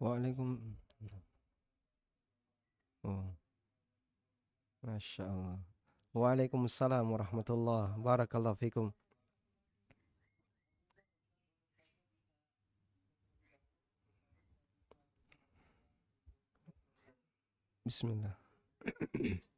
وعليكم ما شاء الله وعليكم السلام ورحمة الله بارك الله فيكم بسم الله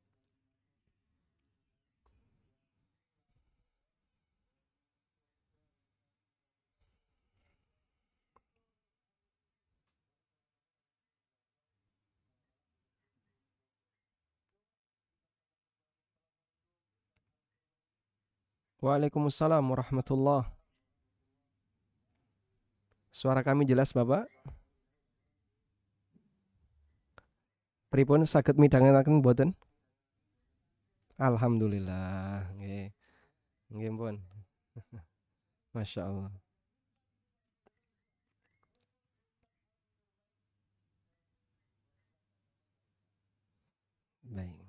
Waalaikumsalam warahmatullah. Suara kami jelas, Bapak? Pripun sakit akan buatan? Alhamdulillah. Oke Nggih, pun. Masya Allah. Baik.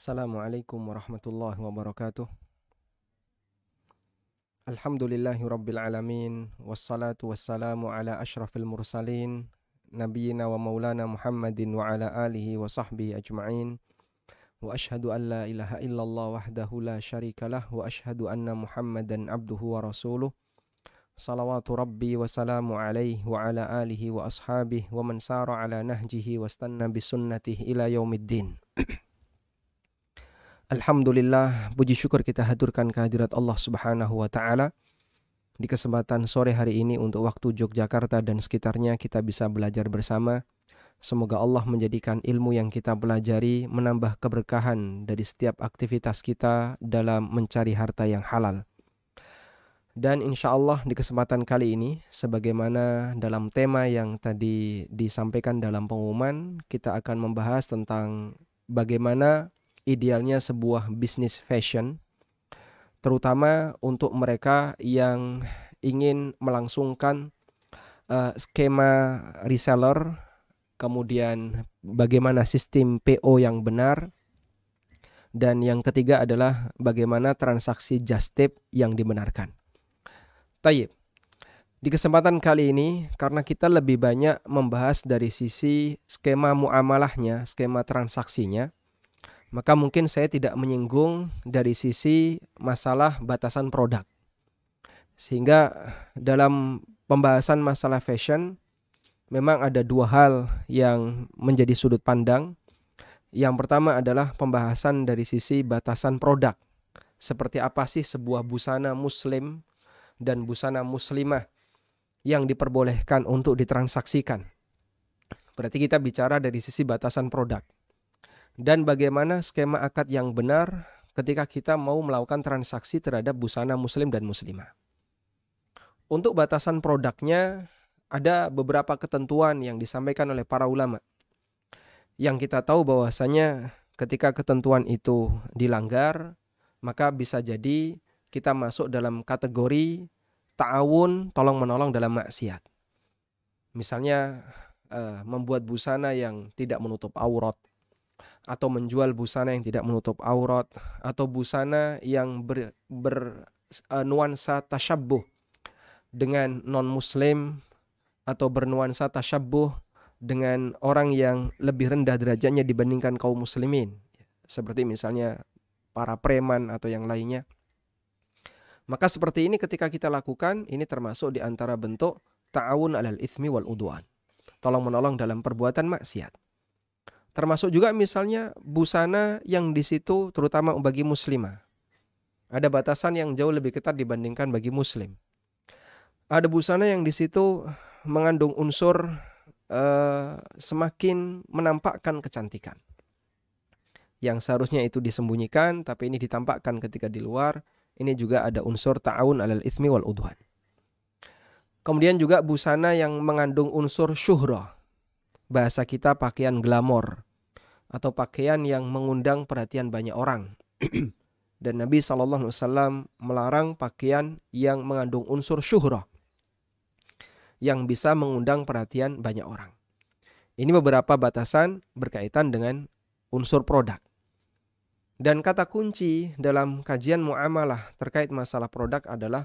السلام عليكم ورحمة الله وبركاته الحمد لله رب العالمين والصلاة والسلام على أشرف المرسلين نبينا ومولانا محمد وعلى آله وصحبه أجمعين وأشهد أن لا إله إلا الله وحده لا شريك له وأشهد أن محمدا عبده ورسوله صلوات ربي وسلام عليه وعلى آله وأصحابه ومن سار على نهجه واستنى بسنته إلى يوم الدين Alhamdulillah, puji syukur kita haturkan kehadirat Allah Subhanahu wa taala. Di kesempatan sore hari ini untuk waktu Yogyakarta dan sekitarnya kita bisa belajar bersama. Semoga Allah menjadikan ilmu yang kita pelajari menambah keberkahan dari setiap aktivitas kita dalam mencari harta yang halal. Dan insya Allah di kesempatan kali ini, sebagaimana dalam tema yang tadi disampaikan dalam pengumuman, kita akan membahas tentang bagaimana idealnya sebuah bisnis fashion, terutama untuk mereka yang ingin melangsungkan uh, skema reseller, kemudian bagaimana sistem PO yang benar, dan yang ketiga adalah bagaimana transaksi just tip yang dibenarkan. Tayyip. Di kesempatan kali ini, karena kita lebih banyak membahas dari sisi skema muamalahnya, skema transaksinya, maka mungkin saya tidak menyinggung dari sisi masalah batasan produk. Sehingga dalam pembahasan masalah fashion memang ada dua hal yang menjadi sudut pandang. Yang pertama adalah pembahasan dari sisi batasan produk. Seperti apa sih sebuah busana muslim dan busana muslimah yang diperbolehkan untuk ditransaksikan. Berarti kita bicara dari sisi batasan produk dan bagaimana skema akad yang benar ketika kita mau melakukan transaksi terhadap busana muslim dan muslimah. Untuk batasan produknya, ada beberapa ketentuan yang disampaikan oleh para ulama. Yang kita tahu bahwasanya ketika ketentuan itu dilanggar, maka bisa jadi kita masuk dalam kategori ta'awun tolong menolong dalam maksiat. Misalnya eh, membuat busana yang tidak menutup aurat atau menjual busana yang tidak menutup aurat atau busana yang ber, ber uh, nuansa tasyabuh dengan non muslim atau bernuansa tasyabuh dengan orang yang lebih rendah derajatnya dibandingkan kaum muslimin seperti misalnya para preman atau yang lainnya maka seperti ini ketika kita lakukan ini termasuk di antara bentuk ta'awun alal ithmi wal udwan tolong menolong dalam perbuatan maksiat Termasuk juga misalnya busana yang di situ terutama bagi muslimah. Ada batasan yang jauh lebih ketat dibandingkan bagi muslim. Ada busana yang di situ mengandung unsur uh, semakin menampakkan kecantikan. Yang seharusnya itu disembunyikan tapi ini ditampakkan ketika di luar. Ini juga ada unsur ta'awun alal ismi wal udhan. Kemudian juga busana yang mengandung unsur syuhrah bahasa kita pakaian glamor atau pakaian yang mengundang perhatian banyak orang. Dan Nabi SAW melarang pakaian yang mengandung unsur syuhrah yang bisa mengundang perhatian banyak orang. Ini beberapa batasan berkaitan dengan unsur produk. Dan kata kunci dalam kajian muamalah terkait masalah produk adalah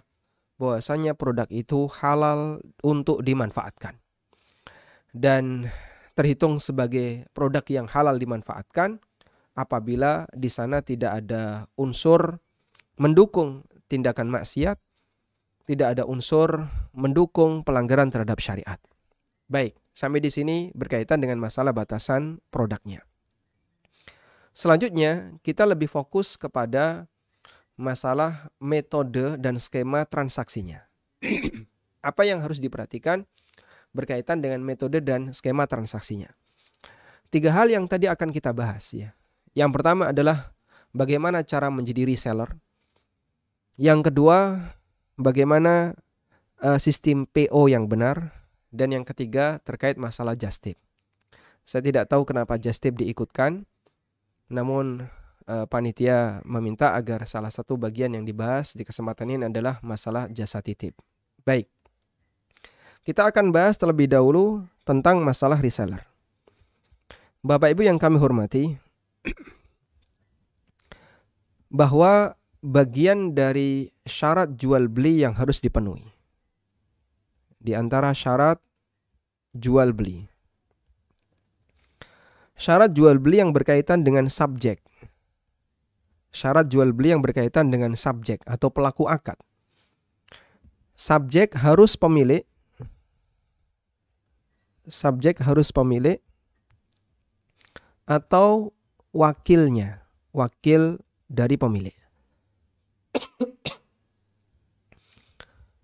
bahwasanya produk itu halal untuk dimanfaatkan. Dan terhitung sebagai produk yang halal dimanfaatkan apabila di sana tidak ada unsur mendukung tindakan maksiat, tidak ada unsur mendukung pelanggaran terhadap syariat. Baik, sampai di sini berkaitan dengan masalah batasan produknya. Selanjutnya, kita lebih fokus kepada masalah metode dan skema transaksinya. Apa yang harus diperhatikan? berkaitan dengan metode dan skema transaksinya. Tiga hal yang tadi akan kita bahas ya. Yang pertama adalah bagaimana cara menjadi reseller. Yang kedua, bagaimana uh, sistem PO yang benar dan yang ketiga terkait masalah Justip. Saya tidak tahu kenapa Justip diikutkan. Namun uh, panitia meminta agar salah satu bagian yang dibahas di kesempatan ini adalah masalah jasa titip. Baik. Kita akan bahas terlebih dahulu tentang masalah reseller. Bapak Ibu yang kami hormati, bahwa bagian dari syarat jual beli yang harus dipenuhi. Di antara syarat jual beli. Syarat jual beli yang berkaitan dengan subjek. Syarat jual beli yang berkaitan dengan subjek atau pelaku akad. Subjek harus pemilik subjek harus pemilik atau wakilnya, wakil dari pemilik.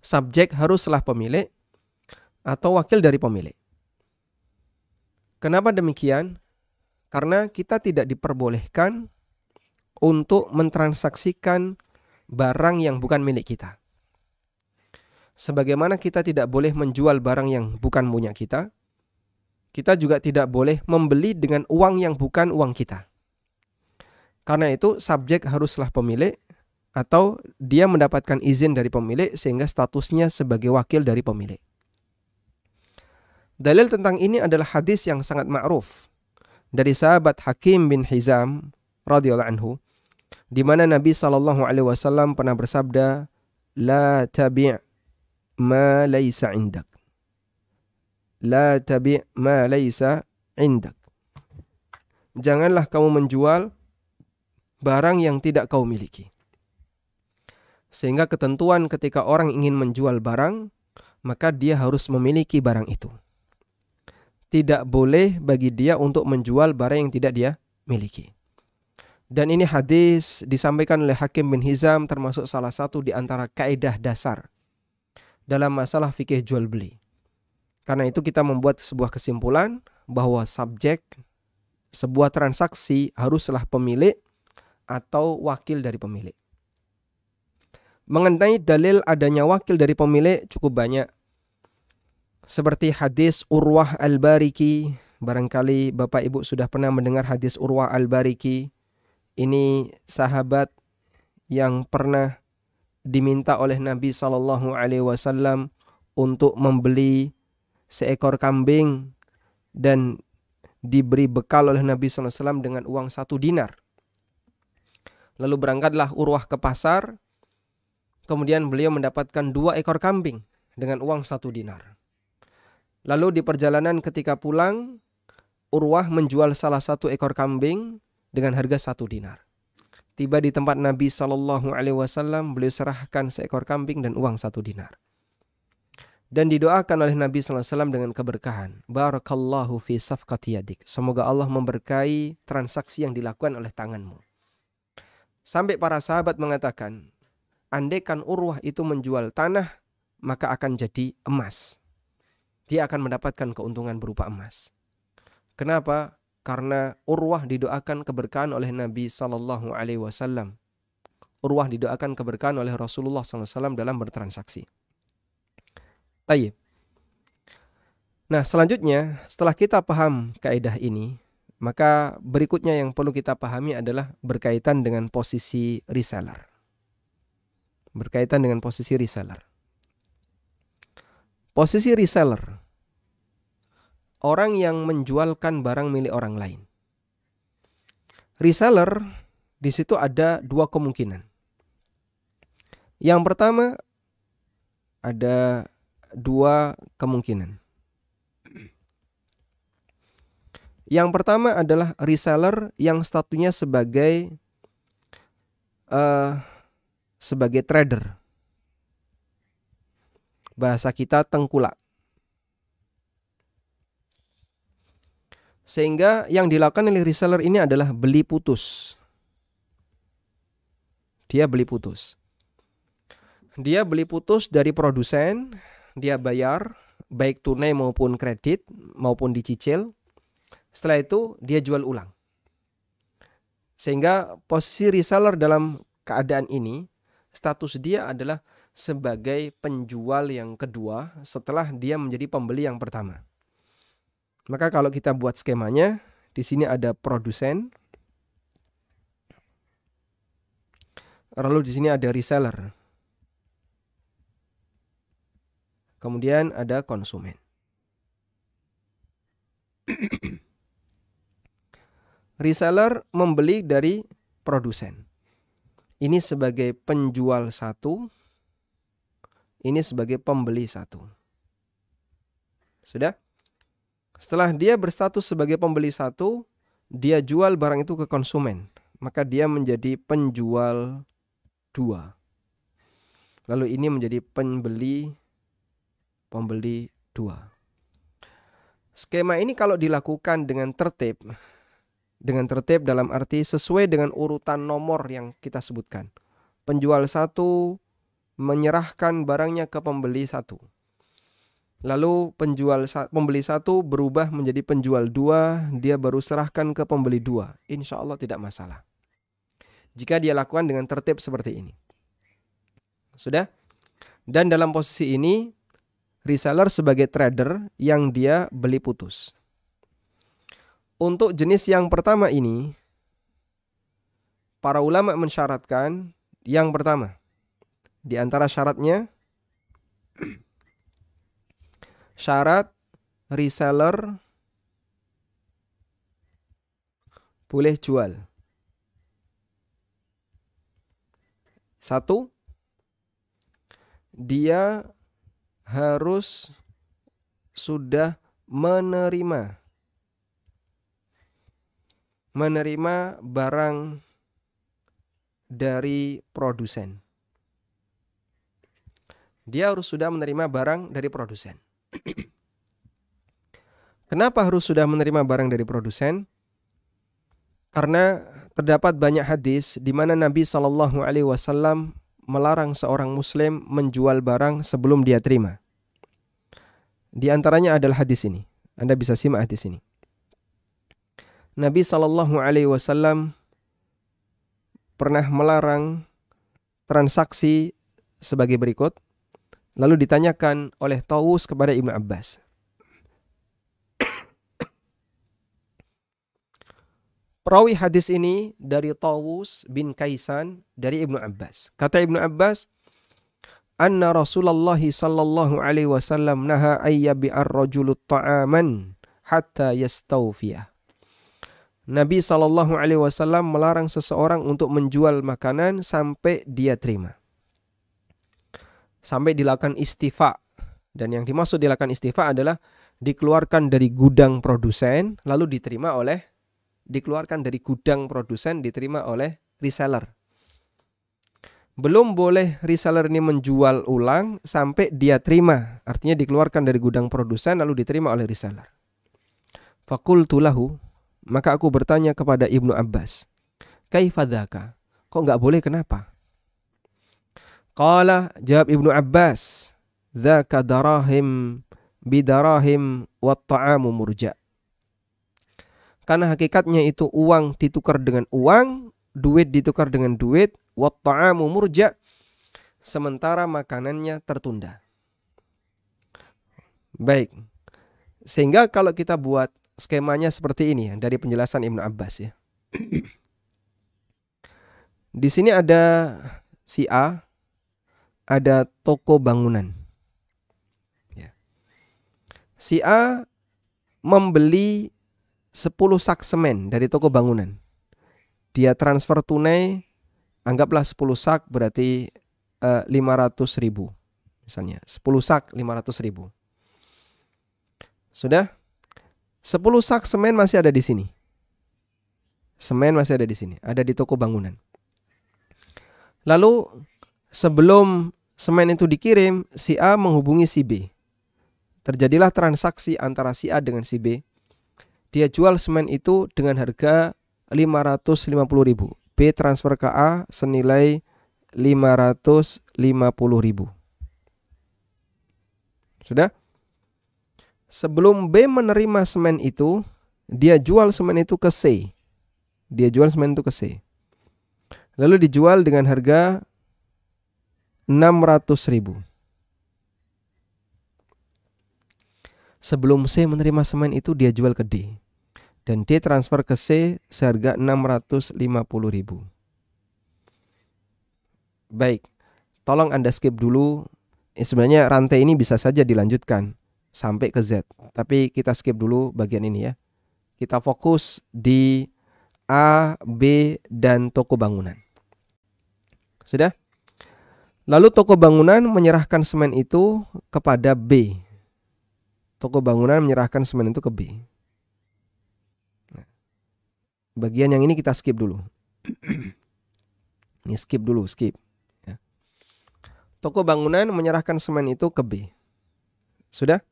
subjek haruslah pemilik atau wakil dari pemilik. Kenapa demikian? Karena kita tidak diperbolehkan untuk mentransaksikan barang yang bukan milik kita. Sebagaimana kita tidak boleh menjual barang yang bukan punya kita, kita juga tidak boleh membeli dengan uang yang bukan uang kita. Karena itu subjek haruslah pemilik atau dia mendapatkan izin dari pemilik sehingga statusnya sebagai wakil dari pemilik. Dalil tentang ini adalah hadis yang sangat ma'ruf dari sahabat Hakim bin Hizam radhiyallahu anhu di mana Nabi sallallahu alaihi wasallam pernah bersabda la tabi' ma laisa indak la tabi' ma laisa indak. Janganlah kamu menjual barang yang tidak kau miliki. Sehingga ketentuan ketika orang ingin menjual barang, maka dia harus memiliki barang itu. Tidak boleh bagi dia untuk menjual barang yang tidak dia miliki. Dan ini hadis disampaikan oleh Hakim bin Hizam termasuk salah satu di antara kaidah dasar dalam masalah fikih jual beli. Karena itu kita membuat sebuah kesimpulan bahwa subjek sebuah transaksi haruslah pemilik atau wakil dari pemilik. Mengenai dalil adanya wakil dari pemilik cukup banyak. Seperti hadis Urwah Al-Bariki, barangkali Bapak Ibu sudah pernah mendengar hadis Urwah Al-Bariki. Ini sahabat yang pernah diminta oleh Nabi saw untuk membeli seekor kambing dan diberi bekal oleh Nabi SAW dengan uang satu dinar. Lalu berangkatlah Urwah ke pasar, kemudian beliau mendapatkan dua ekor kambing dengan uang satu dinar. Lalu di perjalanan ketika pulang, Urwah menjual salah satu ekor kambing dengan harga satu dinar. Tiba di tempat Nabi Shallallahu Alaihi Wasallam, beliau serahkan seekor kambing dan uang satu dinar dan didoakan oleh Nabi SAW dengan keberkahan. Barakallahu fi safqati yadik. Semoga Allah memberkahi transaksi yang dilakukan oleh tanganmu. Sampai para sahabat mengatakan, andekan Urwah itu menjual tanah, maka akan jadi emas. Dia akan mendapatkan keuntungan berupa emas. Kenapa? Karena Urwah didoakan keberkahan oleh Nabi Sallallahu Alaihi Wasallam. Urwah didoakan keberkahan oleh Rasulullah SAW dalam bertransaksi. Tayyib. Nah, selanjutnya setelah kita paham kaidah ini, maka berikutnya yang perlu kita pahami adalah berkaitan dengan posisi reseller. Berkaitan dengan posisi reseller. Posisi reseller orang yang menjualkan barang milik orang lain. Reseller di situ ada dua kemungkinan. Yang pertama ada dua kemungkinan. Yang pertama adalah reseller yang statusnya sebagai uh, sebagai trader. Bahasa kita tengkulak. Sehingga yang dilakukan oleh reseller ini adalah beli putus. Dia beli putus. Dia beli putus dari produsen dia bayar baik tunai maupun kredit maupun dicicil. Setelah itu dia jual ulang. Sehingga posisi reseller dalam keadaan ini status dia adalah sebagai penjual yang kedua setelah dia menjadi pembeli yang pertama. Maka kalau kita buat skemanya, di sini ada produsen, lalu di sini ada reseller. Kemudian ada konsumen. Reseller membeli dari produsen. Ini sebagai penjual satu, ini sebagai pembeli satu. Sudah? Setelah dia berstatus sebagai pembeli satu, dia jual barang itu ke konsumen, maka dia menjadi penjual dua. Lalu ini menjadi pembeli pembeli dua. Skema ini kalau dilakukan dengan tertib, dengan tertib dalam arti sesuai dengan urutan nomor yang kita sebutkan. Penjual satu menyerahkan barangnya ke pembeli satu. Lalu penjual pembeli satu berubah menjadi penjual dua, dia baru serahkan ke pembeli dua. Insya Allah tidak masalah. Jika dia lakukan dengan tertib seperti ini. Sudah? Dan dalam posisi ini reseller sebagai trader yang dia beli putus. Untuk jenis yang pertama ini, para ulama mensyaratkan yang pertama, di antara syaratnya, syarat reseller boleh jual. Satu, dia harus sudah menerima menerima barang dari produsen. Dia harus sudah menerima barang dari produsen. Kenapa harus sudah menerima barang dari produsen? Karena terdapat banyak hadis di mana Nabi Shallallahu Alaihi Wasallam melarang seorang Muslim menjual barang sebelum dia terima. Di antaranya adalah hadis ini. Anda bisa simak hadis ini. Nabi Shallallahu Alaihi Wasallam pernah melarang transaksi sebagai berikut. Lalu ditanyakan oleh Tawus kepada Ibnu Abbas. Perawi hadis ini dari Tawus bin Kaisan dari Ibnu Abbas. Kata Ibnu Abbas, anna Rasulullah sallallahu alaihi wasallam naha ayyabi ar-rajulu ta'aman hatta yastawfiya. Nabi sallallahu alaihi wasallam melarang seseorang untuk menjual makanan sampai dia terima. Sampai dilakukan istifa. Dan yang dimaksud dilakukan istifa adalah dikeluarkan dari gudang produsen lalu diterima oleh dikeluarkan dari gudang produsen diterima oleh reseller belum boleh reseller ini menjual ulang sampai dia terima. Artinya dikeluarkan dari gudang produsen lalu diterima oleh reseller. Fakultulahu, maka aku bertanya kepada Ibnu Abbas, Kaifadaka, kok nggak boleh kenapa? Qala, jawab Ibnu Abbas, Zaka darahim bidarahim wa ta'amu murja. Karena hakikatnya itu uang ditukar dengan uang, duit ditukar dengan duit, wa murja sementara makanannya tertunda. Baik. Sehingga kalau kita buat skemanya seperti ini ya dari penjelasan Ibnu Abbas ya. Di sini ada si A ada toko bangunan. Ya. Si A membeli 10 sak semen dari toko bangunan. Dia transfer tunai anggaplah 10 sak berarti eh, lima ratus ribu misalnya 10 sak lima ratus ribu sudah 10 sak semen masih ada di sini semen masih ada di sini ada di toko bangunan lalu sebelum semen itu dikirim si A menghubungi si B terjadilah transaksi antara si A dengan si B dia jual semen itu dengan harga 550 ribu transfer ke A senilai 550.000. Sudah? Sebelum B menerima semen itu, dia jual semen itu ke C. Dia jual semen itu ke C. Lalu dijual dengan harga 600.000. Sebelum C menerima semen itu, dia jual ke D dan D transfer ke C seharga 650.000. Baik, tolong Anda skip dulu. Eh, sebenarnya rantai ini bisa saja dilanjutkan sampai ke Z, tapi kita skip dulu bagian ini ya. Kita fokus di A, B, dan toko bangunan. Sudah? Lalu toko bangunan menyerahkan semen itu kepada B. Toko bangunan menyerahkan semen itu ke B. Bagian yang ini kita skip dulu. ini skip dulu, skip. Ya. Toko bangunan menyerahkan semen itu ke B. Sudah?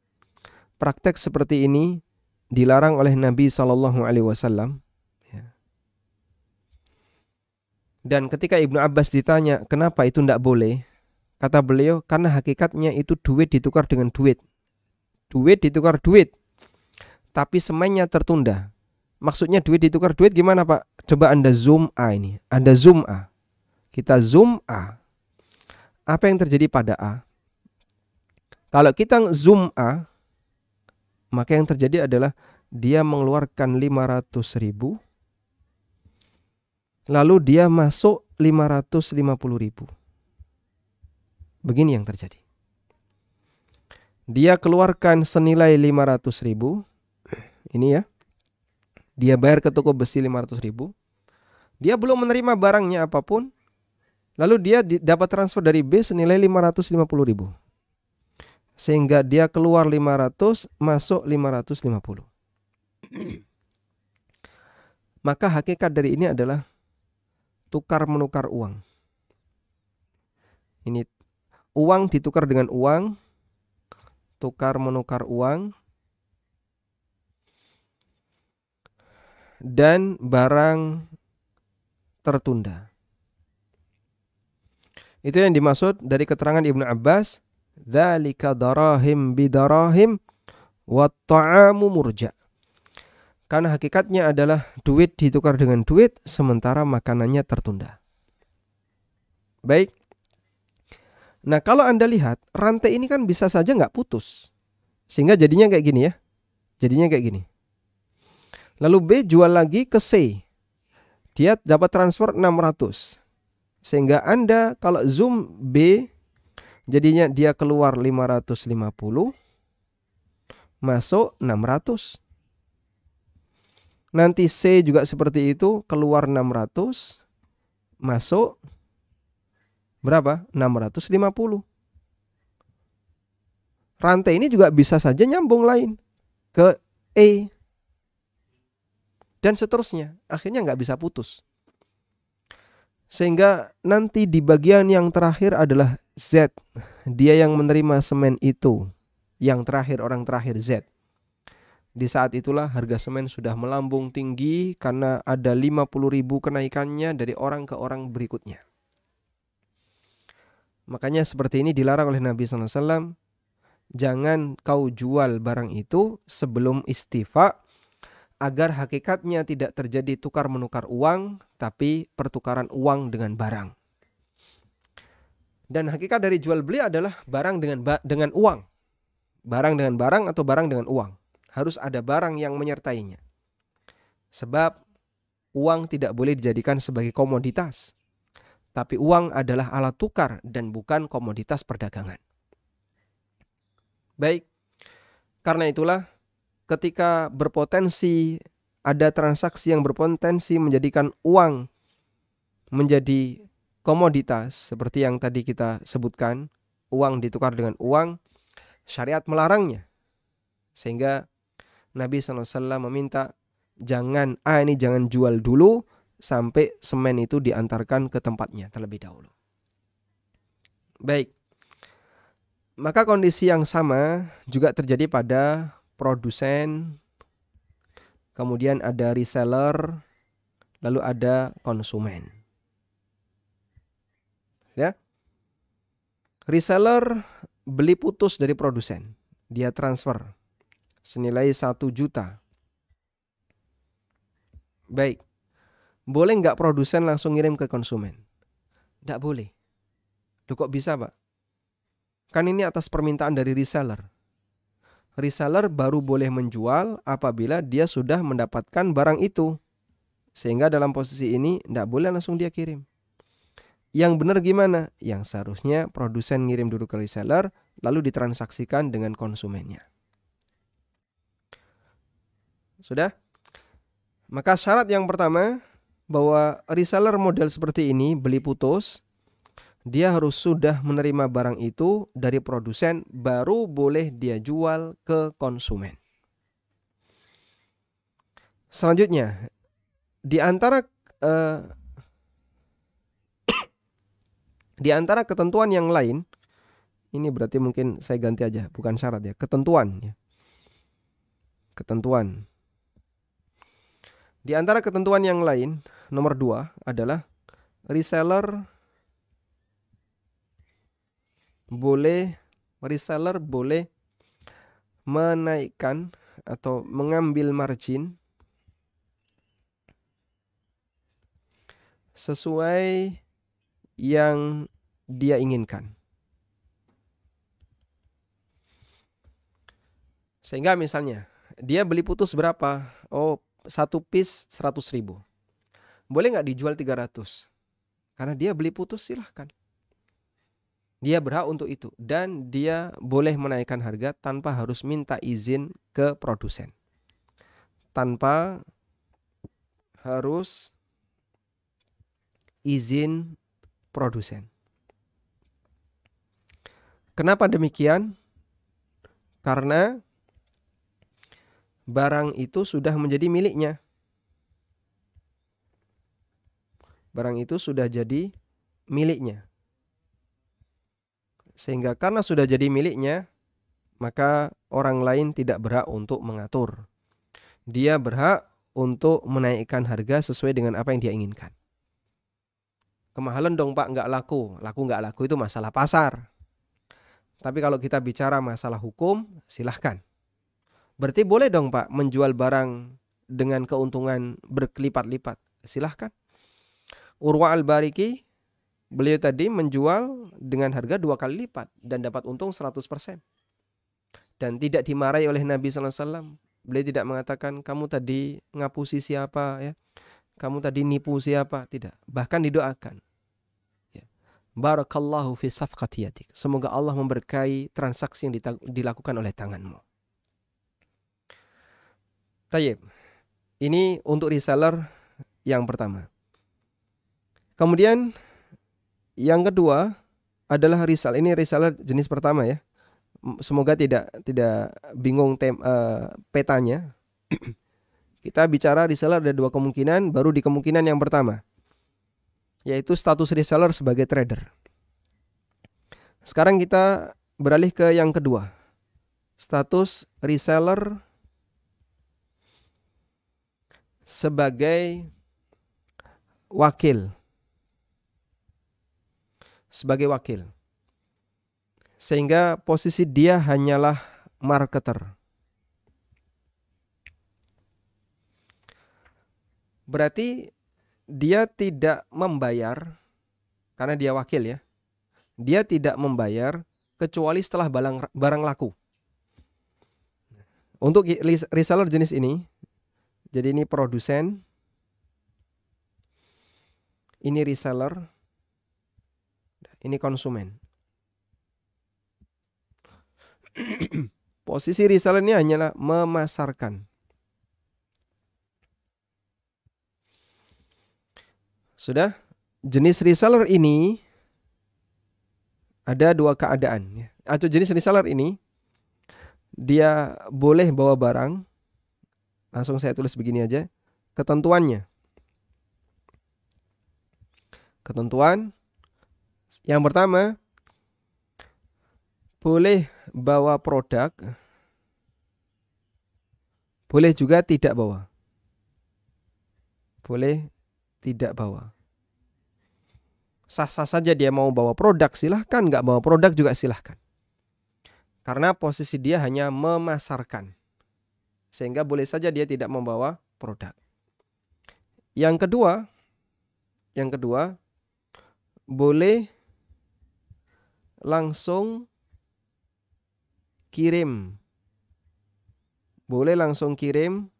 Praktek seperti ini dilarang oleh Nabi Shallallahu Alaihi Wasallam. Ya. Dan ketika Ibnu Abbas ditanya kenapa itu tidak boleh, kata beliau karena hakikatnya itu duit ditukar dengan duit, duit ditukar duit, tapi semennya tertunda maksudnya duit ditukar duit gimana Pak? Coba Anda zoom A ini. Anda zoom A. Kita zoom A. Apa yang terjadi pada A? Kalau kita zoom A, maka yang terjadi adalah dia mengeluarkan 500 ribu, lalu dia masuk 550 ribu. Begini yang terjadi. Dia keluarkan senilai 500 ribu, ini ya, dia bayar ke toko besi 500 ribu, dia belum menerima barangnya apapun, lalu dia dapat transfer dari B senilai 550 ribu. Sehingga dia keluar 500, masuk 550. Maka hakikat dari ini adalah tukar menukar uang. Ini uang ditukar dengan uang, tukar menukar uang, dan barang tertunda. Itu yang dimaksud dari keterangan Ibnu Abbas, "Dzalika darahim bidarahim wa ta'amu murja." Karena hakikatnya adalah duit ditukar dengan duit sementara makanannya tertunda. Baik. Nah, kalau Anda lihat, rantai ini kan bisa saja nggak putus. Sehingga jadinya kayak gini ya. Jadinya kayak gini. Lalu B jual lagi ke C. Dia dapat transfer 600. Sehingga Anda kalau zoom B jadinya dia keluar 550 masuk 600. Nanti C juga seperti itu, keluar 600, masuk berapa? 650. Rantai ini juga bisa saja nyambung lain ke E dan seterusnya. Akhirnya nggak bisa putus. Sehingga nanti di bagian yang terakhir adalah Z. Dia yang menerima semen itu. Yang terakhir orang terakhir Z. Di saat itulah harga semen sudah melambung tinggi karena ada 50 ribu kenaikannya dari orang ke orang berikutnya. Makanya seperti ini dilarang oleh Nabi SAW. Jangan kau jual barang itu sebelum istifa agar hakikatnya tidak terjadi tukar-menukar uang, tapi pertukaran uang dengan barang. Dan hakikat dari jual beli adalah barang dengan ba dengan uang. Barang dengan barang atau barang dengan uang. Harus ada barang yang menyertainya. Sebab uang tidak boleh dijadikan sebagai komoditas. Tapi uang adalah alat tukar dan bukan komoditas perdagangan. Baik. Karena itulah ketika berpotensi ada transaksi yang berpotensi menjadikan uang menjadi komoditas seperti yang tadi kita sebutkan, uang ditukar dengan uang, syariat melarangnya. Sehingga Nabi SAW meminta jangan ah ini jangan jual dulu sampai semen itu diantarkan ke tempatnya terlebih dahulu. Baik. Maka kondisi yang sama juga terjadi pada produsen, kemudian ada reseller, lalu ada konsumen. Ya. Reseller beli putus dari produsen, dia transfer senilai satu juta. Baik. Boleh nggak produsen langsung ngirim ke konsumen? Nggak boleh. Loh kok bisa pak? Kan ini atas permintaan dari reseller reseller baru boleh menjual apabila dia sudah mendapatkan barang itu. Sehingga dalam posisi ini tidak boleh langsung dia kirim. Yang benar gimana? Yang seharusnya produsen ngirim dulu ke reseller lalu ditransaksikan dengan konsumennya. Sudah? Maka syarat yang pertama bahwa reseller model seperti ini beli putus dia harus sudah menerima barang itu dari produsen baru boleh dia jual ke konsumen. Selanjutnya, di antara eh, di antara ketentuan yang lain, ini berarti mungkin saya ganti aja, bukan syarat ya, ketentuan ya. Ketentuan. Di antara ketentuan yang lain, nomor dua adalah reseller boleh reseller boleh menaikkan atau mengambil margin sesuai yang dia inginkan. Sehingga misalnya dia beli putus berapa? Oh, satu piece seratus ribu. Boleh nggak dijual tiga ratus Karena dia beli putus silahkan. Dia berhak untuk itu dan dia boleh menaikkan harga tanpa harus minta izin ke produsen. Tanpa harus izin produsen. Kenapa demikian? Karena barang itu sudah menjadi miliknya. Barang itu sudah jadi miliknya sehingga karena sudah jadi miliknya, maka orang lain tidak berhak untuk mengatur. Dia berhak untuk menaikkan harga sesuai dengan apa yang dia inginkan. Kemahalan dong pak nggak laku, laku nggak laku itu masalah pasar. Tapi kalau kita bicara masalah hukum, silahkan. Berarti boleh dong pak menjual barang dengan keuntungan berkelipat-lipat, silahkan. Urwa al-Bariki Beliau tadi menjual dengan harga dua kali lipat dan dapat untung 100%. Dan tidak dimarahi oleh Nabi SAW. Beliau tidak mengatakan kamu tadi ngapusi siapa ya. Kamu tadi nipu siapa. Tidak. Bahkan didoakan. Ya. Barakallahu fi safqatiyatik. Semoga Allah memberkahi transaksi yang dilakukan oleh tanganmu. Tayyib. Ini untuk reseller yang pertama. Kemudian yang kedua adalah risal. Ini risalah jenis pertama ya. Semoga tidak tidak bingung tem, uh, petanya. Kita bicara reseller ada dua kemungkinan, baru di kemungkinan yang pertama yaitu status reseller sebagai trader. Sekarang kita beralih ke yang kedua. Status reseller sebagai wakil sebagai wakil. Sehingga posisi dia hanyalah marketer. Berarti dia tidak membayar karena dia wakil ya. Dia tidak membayar kecuali setelah barang, barang laku. Untuk reseller jenis ini, jadi ini produsen, ini reseller, ini konsumen. Posisi reseller ini hanyalah memasarkan. Sudah? Jenis reseller ini ada dua keadaan. Ya. Atau jenis reseller ini dia boleh bawa barang. Langsung saya tulis begini aja. Ketentuannya. Ketentuan yang pertama, boleh bawa produk, boleh juga tidak bawa. Boleh tidak bawa. Sah-sah saja dia mau bawa produk silahkan, nggak bawa produk juga silahkan. Karena posisi dia hanya memasarkan. Sehingga boleh saja dia tidak membawa produk. Yang kedua, yang kedua, boleh langsung kirim. Boleh langsung kirim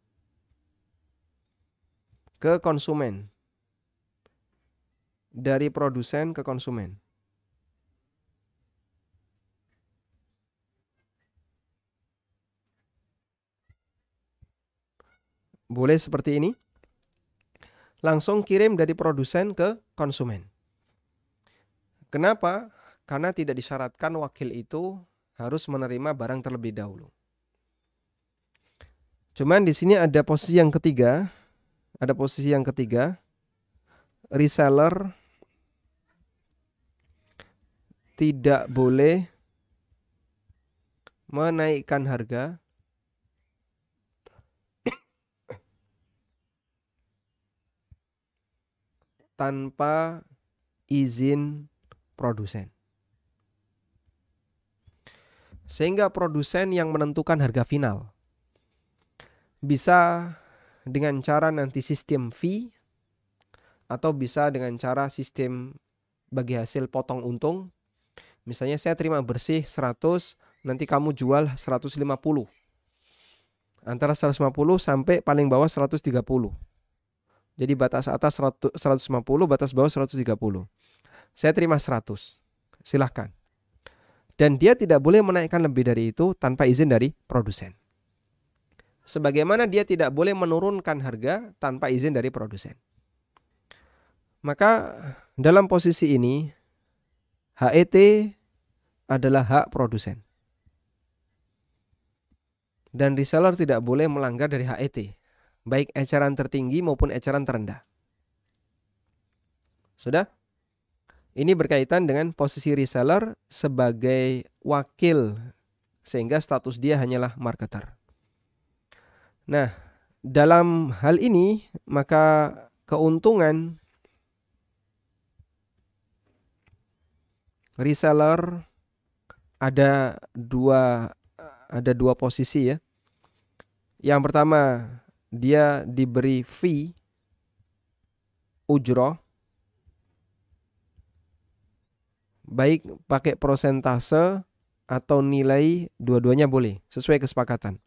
ke konsumen. Dari produsen ke konsumen. Boleh seperti ini. Langsung kirim dari produsen ke konsumen. Kenapa? karena tidak disyaratkan wakil itu harus menerima barang terlebih dahulu. Cuman di sini ada posisi yang ketiga, ada posisi yang ketiga, reseller tidak boleh menaikkan harga tanpa izin produsen sehingga produsen yang menentukan harga final. Bisa dengan cara nanti sistem fee atau bisa dengan cara sistem bagi hasil potong untung. Misalnya saya terima bersih 100, nanti kamu jual 150. Antara 150 sampai paling bawah 130. Jadi batas atas 150, batas bawah 130. Saya terima 100. Silahkan dan dia tidak boleh menaikkan lebih dari itu tanpa izin dari produsen. Sebagaimana dia tidak boleh menurunkan harga tanpa izin dari produsen. Maka dalam posisi ini HET adalah hak produsen. Dan reseller tidak boleh melanggar dari HET, baik eceran tertinggi maupun eceran terendah. Sudah? Ini berkaitan dengan posisi reseller sebagai wakil sehingga status dia hanyalah marketer. Nah, dalam hal ini maka keuntungan reseller ada dua ada dua posisi ya. Yang pertama, dia diberi fee ujroh baik pakai prosentase atau nilai dua-duanya boleh sesuai kesepakatan.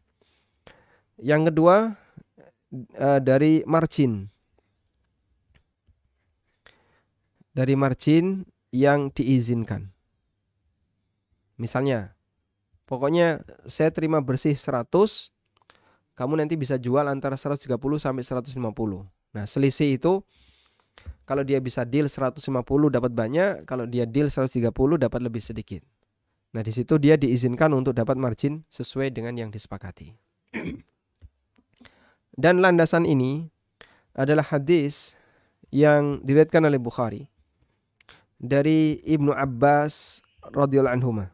Yang kedua eh, dari margin. Dari margin yang diizinkan. Misalnya, pokoknya saya terima bersih 100, kamu nanti bisa jual antara 130 sampai 150. Nah, selisih itu kalau dia bisa deal 150 dapat banyak, kalau dia deal 130 dapat lebih sedikit. Nah, di situ dia diizinkan untuk dapat margin sesuai dengan yang disepakati. Dan landasan ini adalah hadis yang diriwayatkan oleh Bukhari dari Ibnu Abbas radhiyallahu anhu.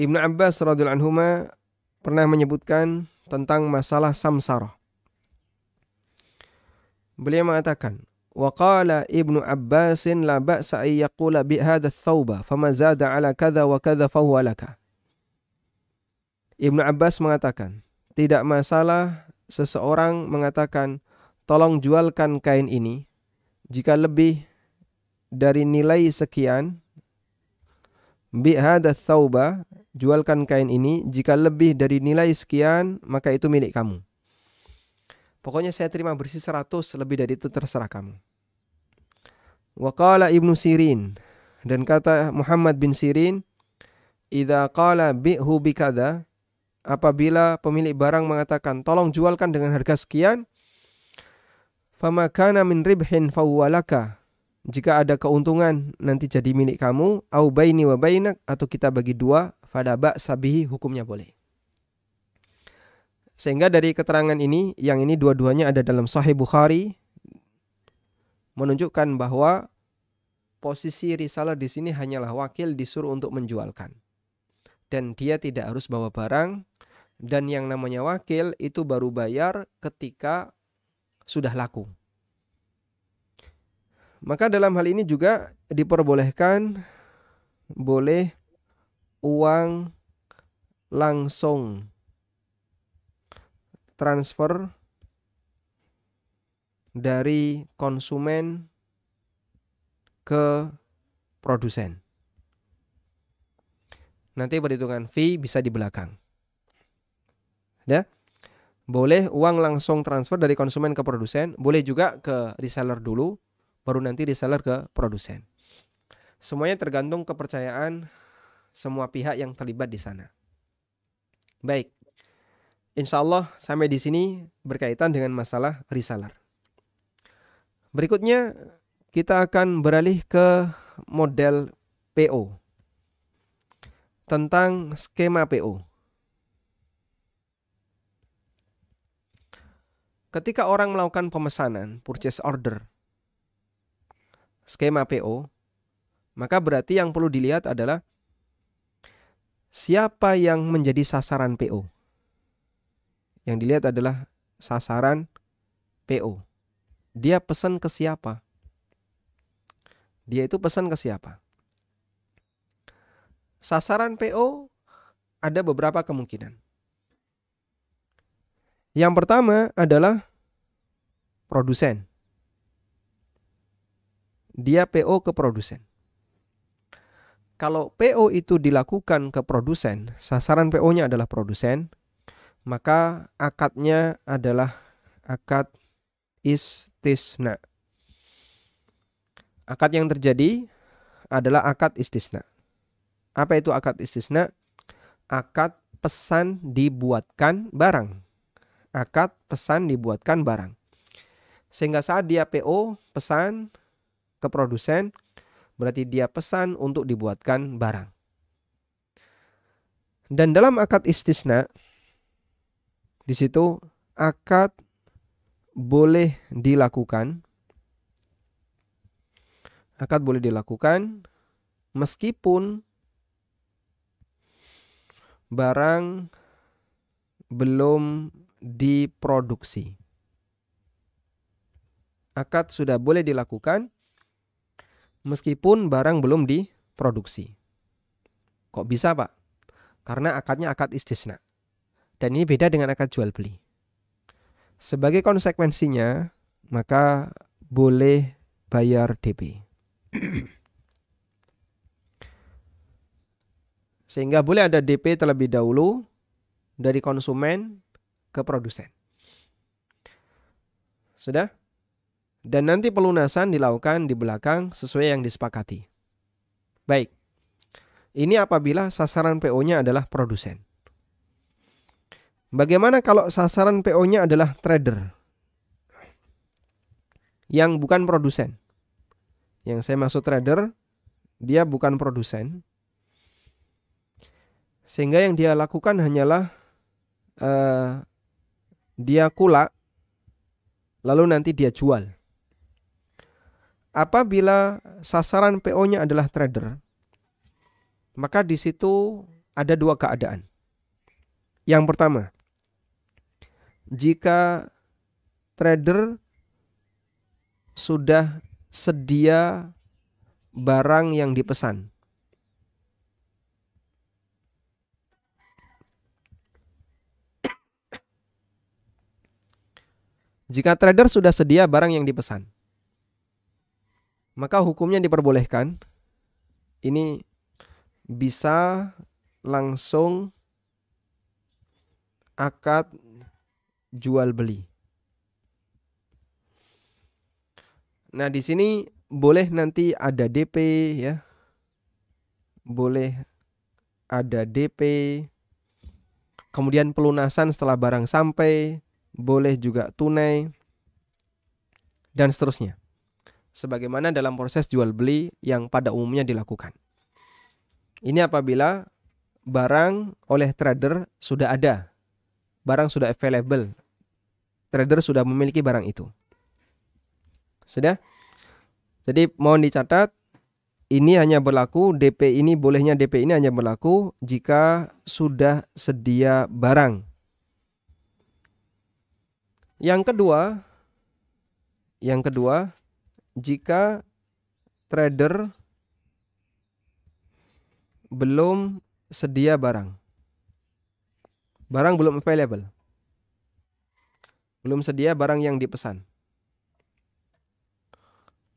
Ibnu Abbas radhiyallahu anhu pernah menyebutkan tentang masalah samsara. Beliau mengatakan, "Wa qala Ibnu Abbasin la ba'sa ay yaqula bi hadha thawba fama zada ala kadza wa kadza fa huwa laka." Ibnu Abbas mengatakan, "Tidak masalah seseorang mengatakan, tolong jualkan kain ini jika lebih dari nilai sekian bi hadha jualkan kain ini, jika lebih dari nilai sekian, maka itu milik kamu. Pokoknya saya terima bersih 100, lebih dari itu terserah kamu. Waqala Ibnu Sirin dan kata Muhammad bin Sirin, "Idza qala bi'hu bikada" apabila pemilik barang mengatakan, "Tolong jualkan dengan harga sekian," fama kana min ribhin fawwalaka jika ada keuntungan nanti jadi milik kamu au baini wa bainak atau kita bagi dua fala sabihi hukumnya boleh. Sehingga dari keterangan ini, yang ini dua-duanya ada dalam Sahih Bukhari menunjukkan bahwa posisi risalah di sini hanyalah wakil disuruh untuk menjualkan. Dan dia tidak harus bawa barang dan yang namanya wakil itu baru bayar ketika sudah laku. Maka dalam hal ini juga diperbolehkan boleh uang langsung transfer dari konsumen ke produsen. Nanti perhitungan fee bisa di belakang. Ya. Boleh uang langsung transfer dari konsumen ke produsen, boleh juga ke reseller dulu, baru nanti reseller ke produsen. Semuanya tergantung kepercayaan semua pihak yang terlibat di sana. Baik, insya Allah sampai di sini berkaitan dengan masalah risalah. Berikutnya kita akan beralih ke model PO tentang skema PO. Ketika orang melakukan pemesanan purchase order skema PO, maka berarti yang perlu dilihat adalah siapa yang menjadi sasaran PO? Yang dilihat adalah sasaran PO. Dia pesan ke siapa? Dia itu pesan ke siapa? Sasaran PO ada beberapa kemungkinan. Yang pertama adalah produsen. Dia PO ke produsen kalau PO itu dilakukan ke produsen, sasaran PO-nya adalah produsen, maka akadnya adalah akad istisna. Akad yang terjadi adalah akad istisna. Apa itu akad istisna? Akad pesan dibuatkan barang. Akad pesan dibuatkan barang. Sehingga saat dia PO pesan ke produsen, berarti dia pesan untuk dibuatkan barang. Dan dalam akad istisna di situ akad boleh dilakukan akad boleh dilakukan meskipun barang belum diproduksi. Akad sudah boleh dilakukan meskipun barang belum diproduksi. Kok bisa, Pak? Karena akadnya akad istisna. Dan ini beda dengan akad jual beli. Sebagai konsekuensinya, maka boleh bayar DP. Sehingga boleh ada DP terlebih dahulu dari konsumen ke produsen. Sudah? dan nanti pelunasan dilakukan di belakang sesuai yang disepakati. Baik. Ini apabila sasaran PO-nya adalah produsen. Bagaimana kalau sasaran PO-nya adalah trader yang bukan produsen? Yang saya maksud trader, dia bukan produsen. Sehingga yang dia lakukan hanyalah uh, dia kulak lalu nanti dia jual apabila sasaran PO-nya adalah trader, maka di situ ada dua keadaan. Yang pertama, jika trader sudah sedia barang yang dipesan. Jika trader sudah sedia barang yang dipesan, maka hukumnya diperbolehkan ini bisa langsung akad jual beli. Nah, di sini boleh nanti ada DP ya. Boleh ada DP. Kemudian pelunasan setelah barang sampai, boleh juga tunai dan seterusnya sebagaimana dalam proses jual beli yang pada umumnya dilakukan. Ini apabila barang oleh trader sudah ada, barang sudah available, trader sudah memiliki barang itu. Sudah? Jadi mohon dicatat ini hanya berlaku DP ini bolehnya DP ini hanya berlaku jika sudah sedia barang. Yang kedua, yang kedua jika trader belum sedia barang. Barang belum available. Belum sedia barang yang dipesan.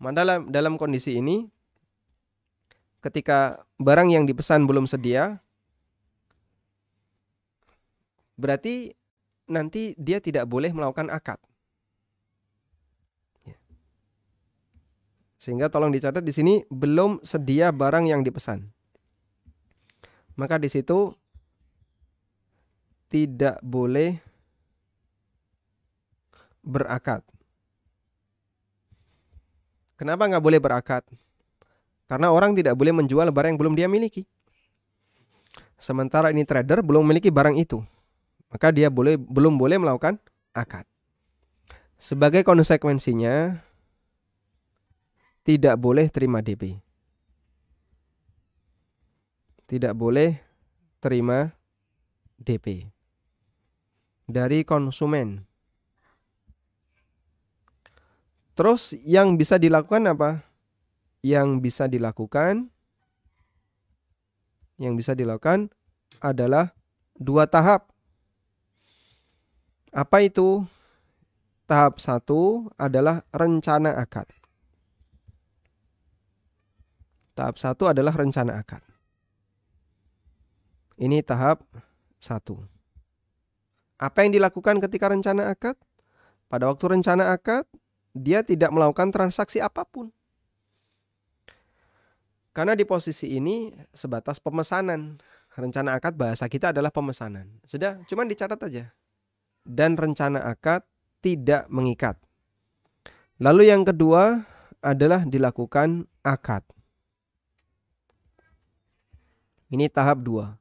Mandala dalam kondisi ini ketika barang yang dipesan belum sedia berarti nanti dia tidak boleh melakukan akad. Sehingga tolong dicatat di sini belum sedia barang yang dipesan. Maka di situ tidak boleh berakad. Kenapa nggak boleh berakad? Karena orang tidak boleh menjual barang yang belum dia miliki. Sementara ini trader belum memiliki barang itu, maka dia boleh belum boleh melakukan akad. Sebagai konsekuensinya, tidak boleh terima DP. Tidak boleh terima DP dari konsumen. Terus yang bisa dilakukan apa? Yang bisa dilakukan yang bisa dilakukan adalah dua tahap. Apa itu? Tahap satu adalah rencana akad. Tahap satu adalah rencana akad. Ini tahap satu. Apa yang dilakukan ketika rencana akad? Pada waktu rencana akad, dia tidak melakukan transaksi apapun. Karena di posisi ini sebatas pemesanan. Rencana akad bahasa kita adalah pemesanan. Sudah, cuman dicatat aja. Dan rencana akad tidak mengikat. Lalu yang kedua adalah dilakukan akad. Ini tahap dua.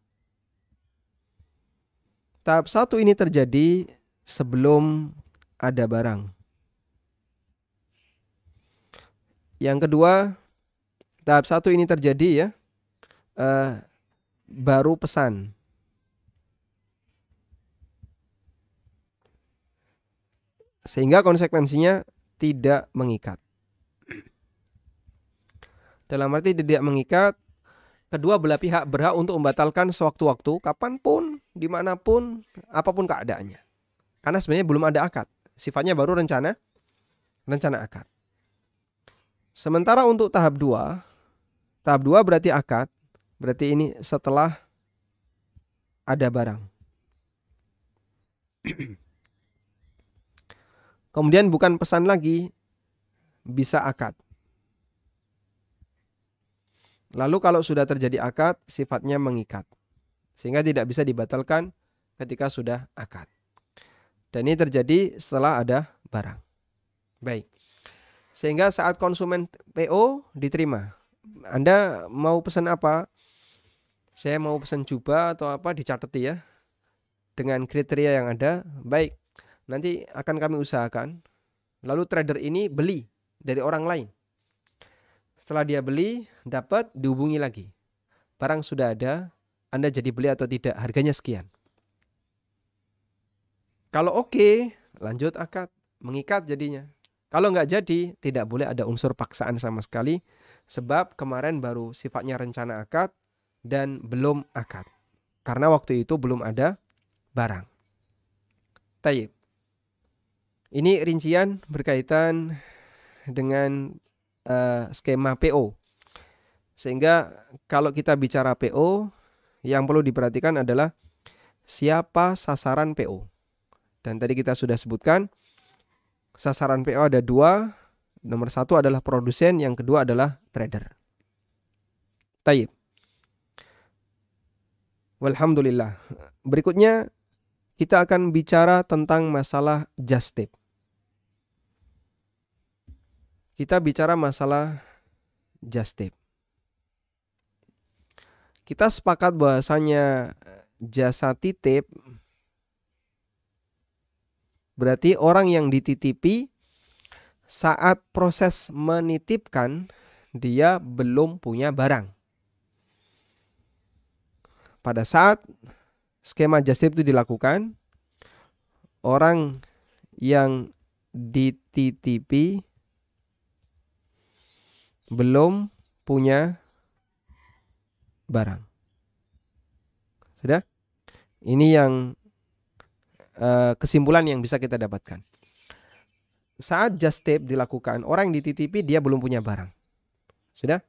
Tahap satu ini terjadi sebelum ada barang. Yang kedua, tahap satu ini terjadi ya, uh, baru pesan. Sehingga konsekuensinya tidak mengikat. Dalam arti tidak mengikat, kedua belah pihak berhak untuk membatalkan sewaktu-waktu, kapanpun, dimanapun, apapun keadaannya. Karena sebenarnya belum ada akad. Sifatnya baru rencana, rencana akad. Sementara untuk tahap dua tahap dua berarti akad, berarti ini setelah ada barang. Kemudian bukan pesan lagi, bisa akad. Lalu kalau sudah terjadi akad, sifatnya mengikat. Sehingga tidak bisa dibatalkan ketika sudah akad. Dan ini terjadi setelah ada barang. Baik. Sehingga saat konsumen PO diterima. Anda mau pesan apa? Saya mau pesan jubah atau apa dicatat ya. Dengan kriteria yang ada, baik. Nanti akan kami usahakan. Lalu trader ini beli dari orang lain. Setelah dia beli, dapat dihubungi lagi. Barang sudah ada, Anda jadi beli atau tidak, harganya sekian. Kalau oke, lanjut akad, mengikat jadinya. Kalau nggak jadi, tidak boleh ada unsur paksaan sama sekali, sebab kemarin baru sifatnya rencana akad dan belum akad. Karena waktu itu belum ada barang. Taib. Ini rincian berkaitan dengan uh, skema PO sehingga kalau kita bicara PO, yang perlu diperhatikan adalah siapa sasaran PO. Dan tadi kita sudah sebutkan sasaran PO ada dua. Nomor satu adalah produsen, yang kedua adalah trader. Taib. Walhamdulillah. Berikutnya kita akan bicara tentang masalah just tip. Kita bicara masalah just tip kita sepakat bahwasanya eh, jasa titip berarti orang yang dititipi saat proses menitipkan dia belum punya barang. Pada saat skema jasa itu dilakukan, orang yang dititipi belum punya barang. Sudah? Ini yang uh, kesimpulan yang bisa kita dapatkan. Saat just tip dilakukan, orang yang dititipi dia belum punya barang. Sudah?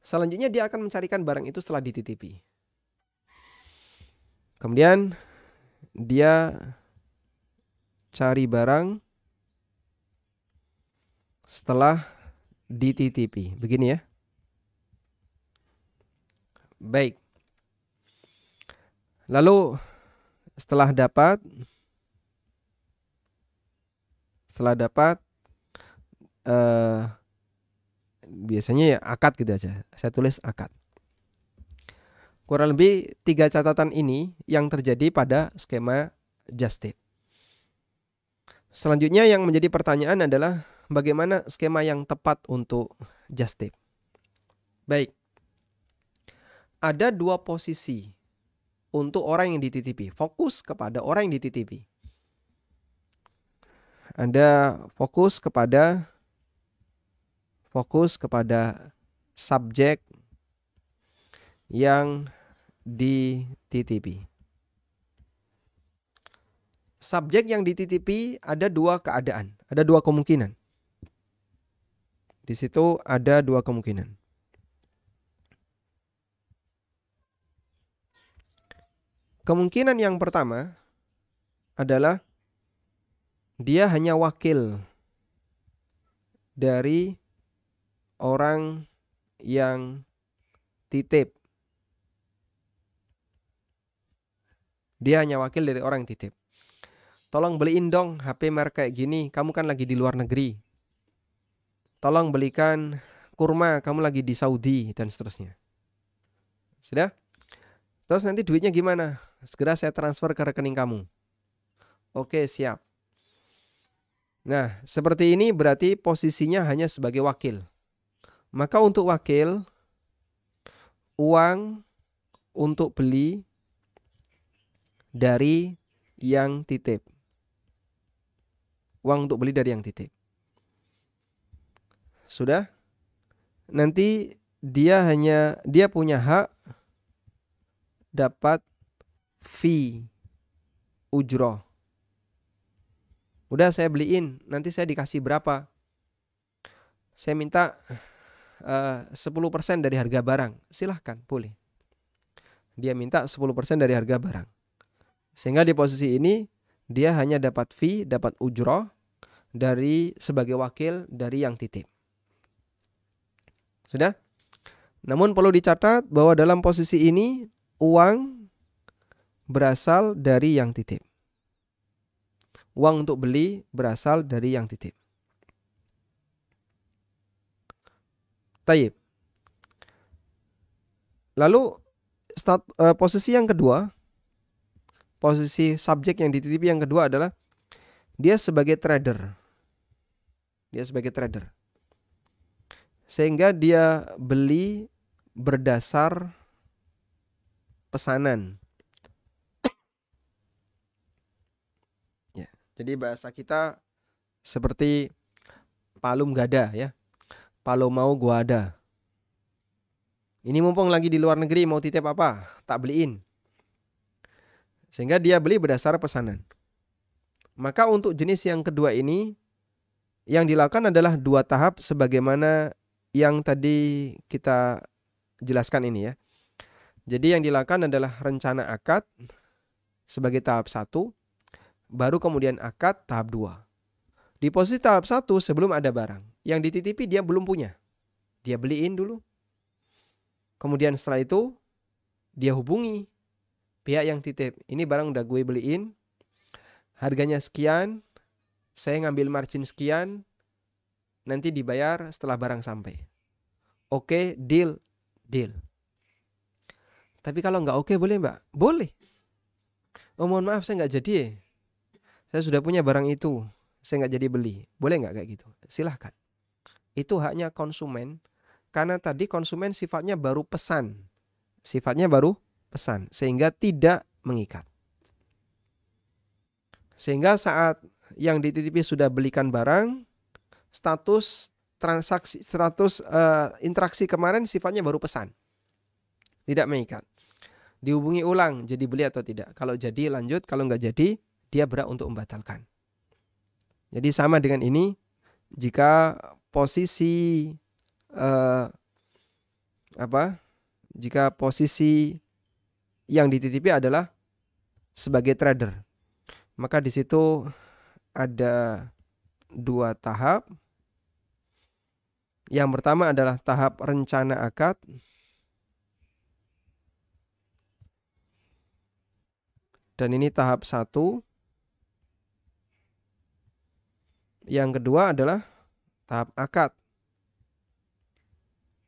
Selanjutnya dia akan mencarikan barang itu setelah dititipi. Kemudian dia cari barang setelah dititipi. Begini ya. Baik. Lalu setelah dapat setelah dapat eh, biasanya ya akad gitu aja. Saya tulis akad. Kurang lebih tiga catatan ini yang terjadi pada skema just tip. Selanjutnya yang menjadi pertanyaan adalah bagaimana skema yang tepat untuk just tip. Baik ada dua posisi untuk orang yang dititipi. Fokus kepada orang yang dititipi. Anda fokus kepada fokus kepada subjek yang dititipi. Subjek yang dititipi ada dua keadaan, ada dua kemungkinan. Di situ ada dua kemungkinan. Kemungkinan yang pertama adalah dia hanya wakil dari orang yang titip. Dia hanya wakil dari orang yang titip. Tolong beliin dong HP merek kayak gini, kamu kan lagi di luar negeri. Tolong belikan kurma, kamu lagi di Saudi dan seterusnya. Sudah? Terus nanti duitnya gimana? Segera saya transfer ke rekening kamu. Oke, siap. Nah, seperti ini berarti posisinya hanya sebagai wakil. Maka untuk wakil, uang untuk beli dari yang titip. Uang untuk beli dari yang titip. Sudah? Nanti dia hanya dia punya hak dapat fi ujro. Udah saya beliin, nanti saya dikasih berapa? Saya minta eh, uh, 10% dari harga barang. Silahkan, boleh. Dia minta 10% dari harga barang. Sehingga di posisi ini dia hanya dapat fee, dapat ujroh dari sebagai wakil dari yang titip. Sudah? Namun perlu dicatat bahwa dalam posisi ini uang berasal dari yang titip. Uang untuk beli berasal dari yang titip. Taib. Lalu start, uh, e, posisi yang kedua, posisi subjek yang dititipi yang kedua adalah dia sebagai trader. Dia sebagai trader. Sehingga dia beli berdasar pesanan Jadi bahasa kita seperti palum gada ya. Palo mau gua ada. Ini mumpung lagi di luar negeri mau titip apa, tak beliin. Sehingga dia beli berdasar pesanan. Maka untuk jenis yang kedua ini yang dilakukan adalah dua tahap sebagaimana yang tadi kita jelaskan ini ya. Jadi yang dilakukan adalah rencana akad sebagai tahap satu. Baru kemudian akad tahap 2. posisi tahap 1 sebelum ada barang. Yang dititipi dia belum punya. Dia beliin dulu. Kemudian setelah itu dia hubungi pihak yang titip. Ini barang udah gue beliin. Harganya sekian. Saya ngambil margin sekian. Nanti dibayar setelah barang sampai. Oke, deal, deal. Tapi kalau nggak oke boleh mbak? Boleh. Oh mohon maaf saya nggak jadi ya saya sudah punya barang itu saya nggak jadi beli boleh nggak kayak gitu silahkan itu haknya konsumen karena tadi konsumen sifatnya baru pesan sifatnya baru pesan sehingga tidak mengikat sehingga saat yang dititipi sudah belikan barang status transaksi status uh, interaksi kemarin sifatnya baru pesan tidak mengikat dihubungi ulang jadi beli atau tidak kalau jadi lanjut kalau nggak jadi dia berhak untuk membatalkan. Jadi sama dengan ini, jika posisi eh, apa? Jika posisi yang dititipi adalah sebagai trader, maka di situ ada dua tahap. Yang pertama adalah tahap rencana akad. Dan ini tahap satu Yang kedua adalah tahap akad.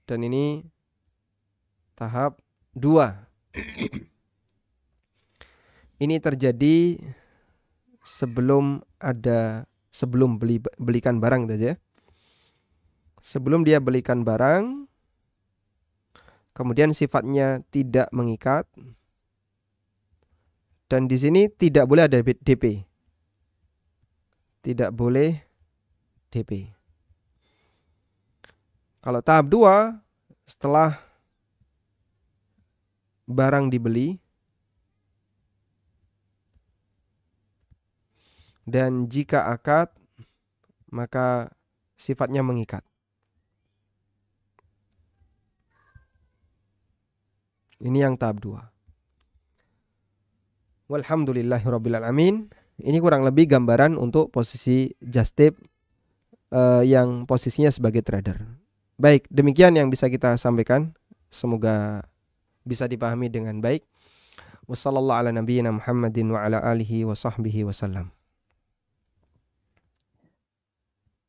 Dan ini tahap dua. ini terjadi sebelum ada sebelum beli belikan barang saja. Ya. Sebelum dia belikan barang, kemudian sifatnya tidak mengikat. Dan di sini tidak boleh ada DP. Tidak boleh DP. Kalau tahap 2 setelah barang dibeli dan jika akad maka sifatnya mengikat. Ini yang tahap 2. Walhamdulillahirabbil alamin. Ini kurang lebih gambaran untuk posisi just tip uh, yang posisinya sebagai trader. Baik, demikian yang bisa kita sampaikan. Semoga bisa dipahami dengan baik. Wassalamualaikum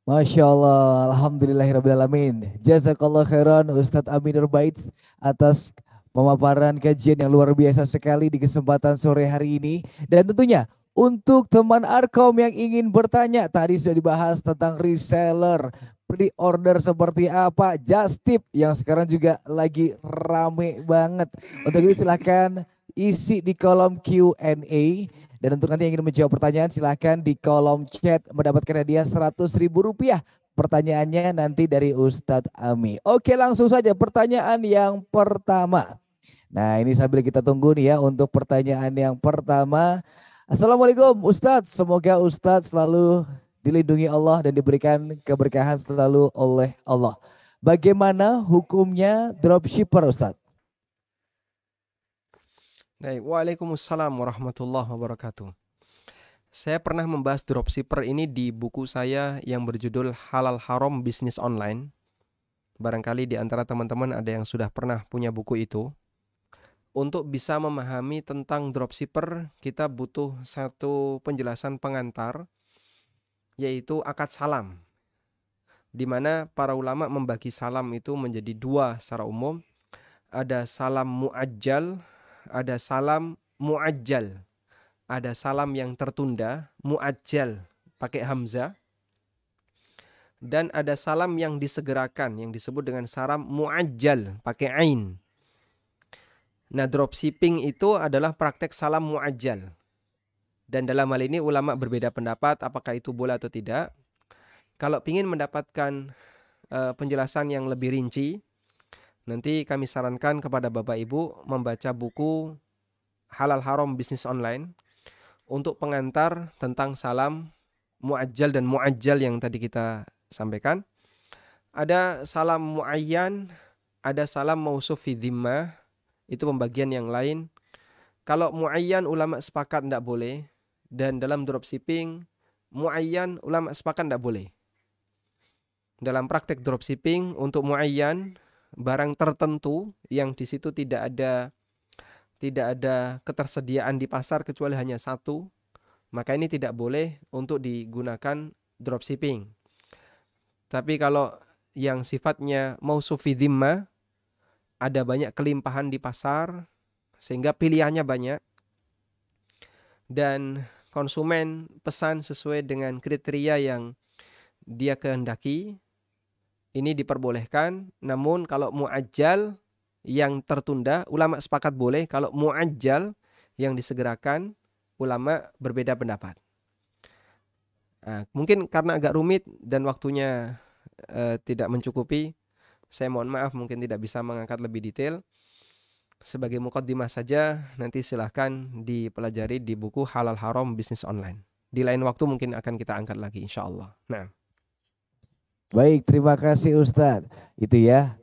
Masya Allah, Alhamdulillahirrahmanirrahim. Jazakallah khairan Ustadz Aminur Bait atas pemaparan kajian yang luar biasa sekali di kesempatan sore hari ini. Dan tentunya untuk teman Arkom yang ingin bertanya, tadi sudah dibahas tentang reseller, pre-order seperti apa, just tip yang sekarang juga lagi rame banget. Untuk itu silahkan isi di kolom Q&A. Dan untuk nanti yang ingin menjawab pertanyaan silahkan di kolom chat mendapatkan hadiah seratus ribu rupiah. Pertanyaannya nanti dari Ustadz Ami. Oke langsung saja pertanyaan yang pertama. Nah ini sambil kita tunggu nih ya untuk pertanyaan yang pertama. Assalamualaikum Ustadz. Semoga Ustadz selalu dilindungi Allah dan diberikan keberkahan selalu oleh Allah. Bagaimana hukumnya dropshipper Ustadz? Baik, Waalaikumsalam warahmatullahi wabarakatuh. Saya pernah membahas dropshipper ini di buku saya yang berjudul Halal Haram Bisnis Online. Barangkali di antara teman-teman ada yang sudah pernah punya buku itu untuk bisa memahami tentang dropshipper, kita butuh satu penjelasan pengantar, yaitu akad salam. Di mana para ulama membagi salam itu menjadi dua secara umum. Ada salam mu'ajjal, ada salam mu'ajjal. Ada salam yang tertunda, mu'ajjal, pakai hamzah. Dan ada salam yang disegerakan, yang disebut dengan salam mu'ajjal, pakai ain. Nah, dropshipping itu adalah praktek salam muajjal. Dan dalam hal ini ulama berbeda pendapat apakah itu boleh atau tidak. Kalau ingin mendapatkan uh, penjelasan yang lebih rinci, nanti kami sarankan kepada Bapak Ibu membaca buku Halal Haram Bisnis Online untuk pengantar tentang salam muajjal dan muajjal yang tadi kita sampaikan. Ada salam muayyan, ada salam mausuf fi dhimmah, itu pembagian yang lain. Kalau muayyan ulama sepakat tidak boleh dan dalam dropshipping muayyan ulama sepakat tidak boleh. Dalam praktek dropshipping untuk muayyan barang tertentu yang di situ tidak ada tidak ada ketersediaan di pasar kecuali hanya satu, maka ini tidak boleh untuk digunakan dropshipping. Tapi kalau yang sifatnya mau sufi dhimma, ada banyak kelimpahan di pasar sehingga pilihannya banyak dan konsumen pesan sesuai dengan kriteria yang dia kehendaki ini diperbolehkan namun kalau muajjal yang tertunda ulama sepakat boleh kalau muajjal yang disegerakan ulama berbeda pendapat ah, mungkin karena agak rumit dan waktunya eh, tidak mencukupi saya mohon maaf mungkin tidak bisa mengangkat lebih detail. Sebagai dimas saja, nanti silahkan dipelajari di buku Halal Haram Bisnis Online. Di lain waktu mungkin akan kita angkat lagi insya Allah. Nah. Baik, terima kasih Ustadz. Itu ya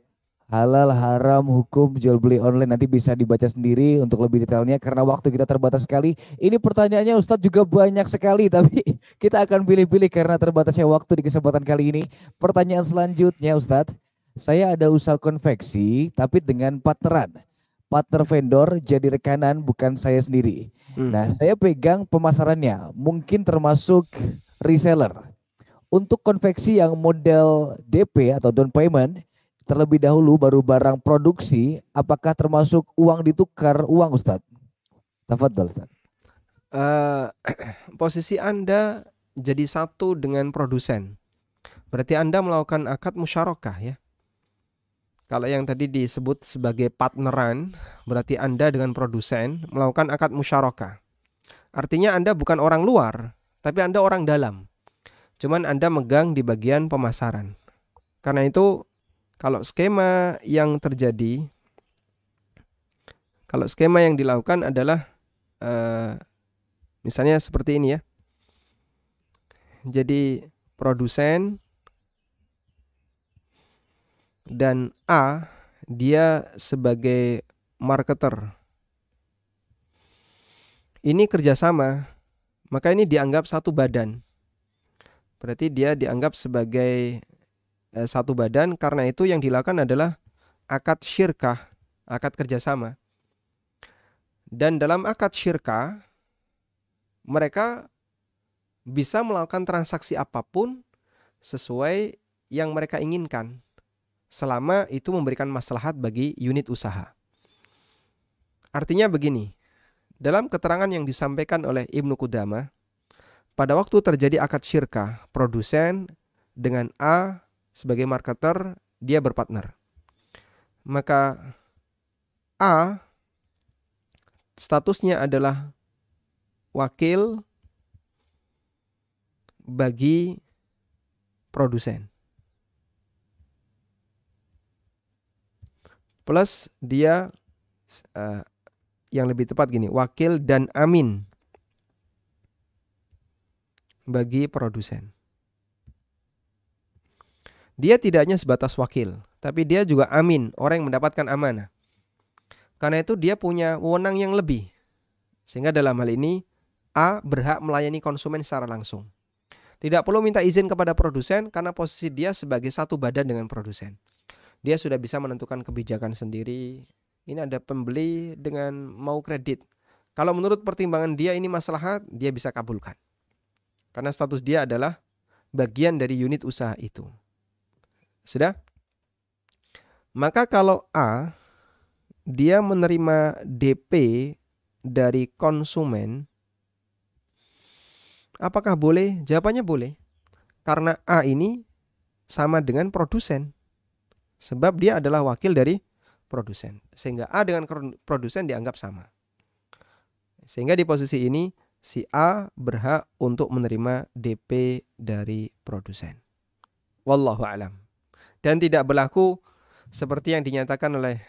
halal haram hukum jual beli online nanti bisa dibaca sendiri untuk lebih detailnya karena waktu kita terbatas sekali ini pertanyaannya Ustadz juga banyak sekali tapi kita akan pilih-pilih karena terbatasnya waktu di kesempatan kali ini pertanyaan selanjutnya Ustadz saya ada usaha konveksi tapi dengan partneran. Partner vendor jadi rekanan bukan saya sendiri. Hmm. Nah, saya pegang pemasarannya, mungkin termasuk reseller. Untuk konveksi yang model DP atau down payment terlebih dahulu baru barang produksi, apakah termasuk uang ditukar uang Tafat Tafadhol Ustad. Uh, eh, posisi Anda jadi satu dengan produsen. Berarti Anda melakukan akad musyarakah ya. Kalau yang tadi disebut sebagai partneran, berarti Anda dengan produsen melakukan akad musyarakah. Artinya Anda bukan orang luar, tapi Anda orang dalam. Cuman Anda megang di bagian pemasaran. Karena itu kalau skema yang terjadi kalau skema yang dilakukan adalah eh, misalnya seperti ini ya. Jadi produsen dan A dia sebagai marketer. Ini kerjasama, maka ini dianggap satu badan. Berarti dia dianggap sebagai eh, satu badan karena itu yang dilakukan adalah akad syirkah, akad kerjasama. Dan dalam akad syirkah, mereka bisa melakukan transaksi apapun sesuai yang mereka inginkan selama itu memberikan maslahat bagi unit usaha. Artinya begini, dalam keterangan yang disampaikan oleh Ibnu Kudama, pada waktu terjadi akad syirka, produsen dengan A sebagai marketer, dia berpartner. Maka A statusnya adalah wakil bagi produsen. plus dia uh, yang lebih tepat gini wakil dan amin bagi produsen dia tidak hanya sebatas wakil, tapi dia juga amin, orang yang mendapatkan amanah. Karena itu dia punya wewenang yang lebih. Sehingga dalam hal ini A berhak melayani konsumen secara langsung. Tidak perlu minta izin kepada produsen karena posisi dia sebagai satu badan dengan produsen dia sudah bisa menentukan kebijakan sendiri. Ini ada pembeli dengan mau kredit. Kalau menurut pertimbangan dia ini maslahat, dia bisa kabulkan. Karena status dia adalah bagian dari unit usaha itu. Sudah? Maka kalau A dia menerima DP dari konsumen apakah boleh? Jawabannya boleh. Karena A ini sama dengan produsen. Sebab dia adalah wakil dari produsen. Sehingga A dengan produsen dianggap sama. Sehingga di posisi ini si A berhak untuk menerima DP dari produsen. Wallahu alam. Dan tidak berlaku seperti yang dinyatakan oleh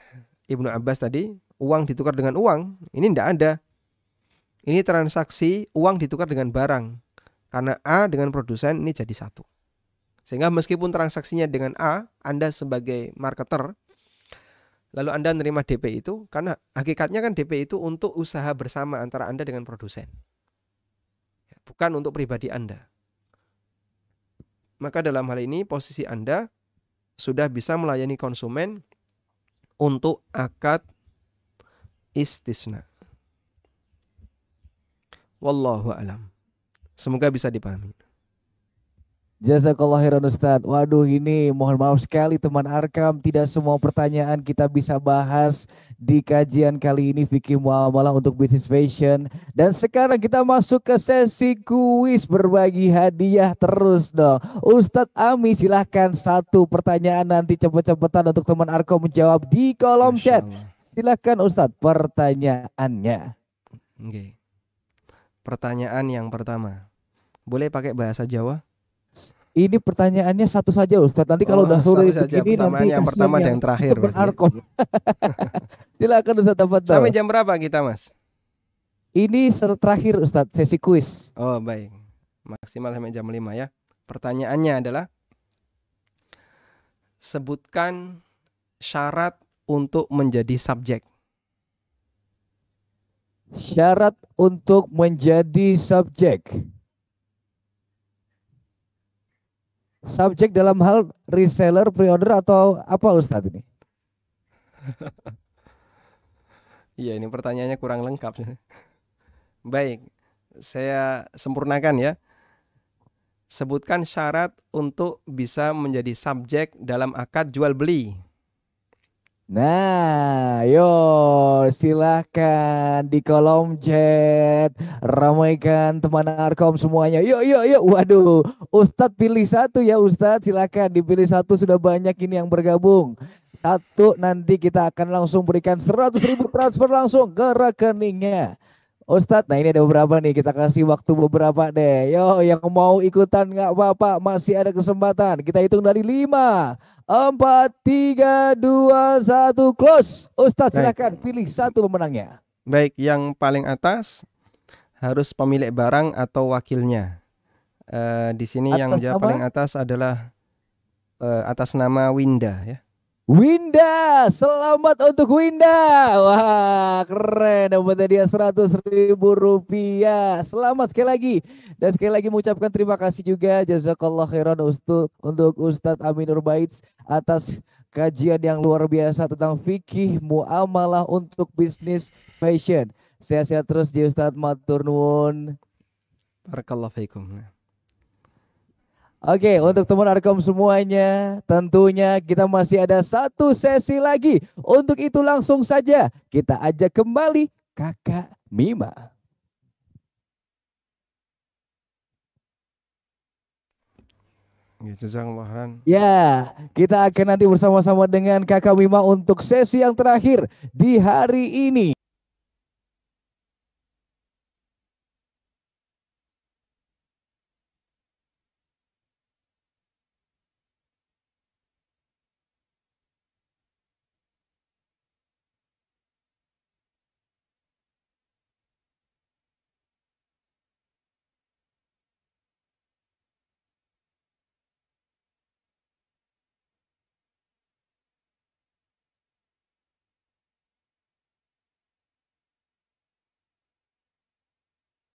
Ibnu Abbas tadi, uang ditukar dengan uang. Ini tidak ada. Ini transaksi uang ditukar dengan barang. Karena A dengan produsen ini jadi satu. Sehingga meskipun transaksinya dengan A, Anda sebagai marketer, lalu Anda nerima DP itu, karena hakikatnya kan DP itu untuk usaha bersama antara Anda dengan produsen. Ya, bukan untuk pribadi Anda. Maka dalam hal ini posisi Anda sudah bisa melayani konsumen untuk akad istisna. Wallahu alam. Semoga bisa dipahami. Jazakallah khairan Ustaz. Waduh ini mohon maaf sekali teman Arkam tidak semua pertanyaan kita bisa bahas di kajian kali ini fikih muamalah untuk Business fashion dan sekarang kita masuk ke sesi kuis berbagi hadiah terus dong. Ustadz Ami silahkan satu pertanyaan nanti cepet-cepetan untuk teman Arkam menjawab di kolom chat. Silahkan Ustadz pertanyaannya. Okay. Pertanyaan yang pertama. Boleh pakai bahasa Jawa? Ini pertanyaannya satu saja Ustaz. Nanti kalau oh, udah sore begini nanti yang pertama dan yang terakhir. Silakan Ustaz dapat tahu. Sampai jam berapa kita, Mas? Ini terakhir Ustaz, sesi kuis. Oh, baik. Maksimal sampai jam 5 ya. Pertanyaannya adalah sebutkan syarat untuk menjadi subjek. Syarat untuk menjadi subjek. subjek dalam hal reseller, pre-order atau apa Ustadz ini? Iya, ini pertanyaannya kurang lengkap. Baik, saya sempurnakan ya. Sebutkan syarat untuk bisa menjadi subjek dalam akad jual beli. Nah, yo silahkan di kolom chat ramaikan teman Arkom semuanya. Yo yo yo, waduh, Ustadz pilih satu ya Ustadz, silahkan dipilih satu sudah banyak ini yang bergabung. Satu nanti kita akan langsung berikan seratus ribu transfer langsung ke rekeningnya. Ustadz, nah ini ada beberapa nih, kita kasih waktu beberapa deh. Yo, yang mau ikutan nggak apa-apa, masih ada kesempatan. Kita hitung dari 5, 4, 3, 2, 1, close. Ustadz Baik. silahkan pilih satu pemenangnya. Baik, yang paling atas harus pemilik barang atau wakilnya. Uh, di sini atas yang jawab paling atas adalah uh, atas nama Winda ya. Winda, selamat untuk Winda. Wah, keren dapat dia seratus ribu rupiah. Selamat sekali lagi. Dan sekali lagi mengucapkan terima kasih juga jazakallah khairan Ustaz, untuk Ustadz Aminur Baits atas kajian yang luar biasa tentang fikih muamalah untuk bisnis fashion. Sehat-sehat terus di Ustadz Matur Nuwun. Barakallahu fiikum. Oke, untuk teman Arkom semuanya, tentunya kita masih ada satu sesi lagi. Untuk itu langsung saja kita ajak kembali Kakak Mima. Ya, Ya, kita akan nanti bersama-sama dengan Kakak Mima untuk sesi yang terakhir di hari ini.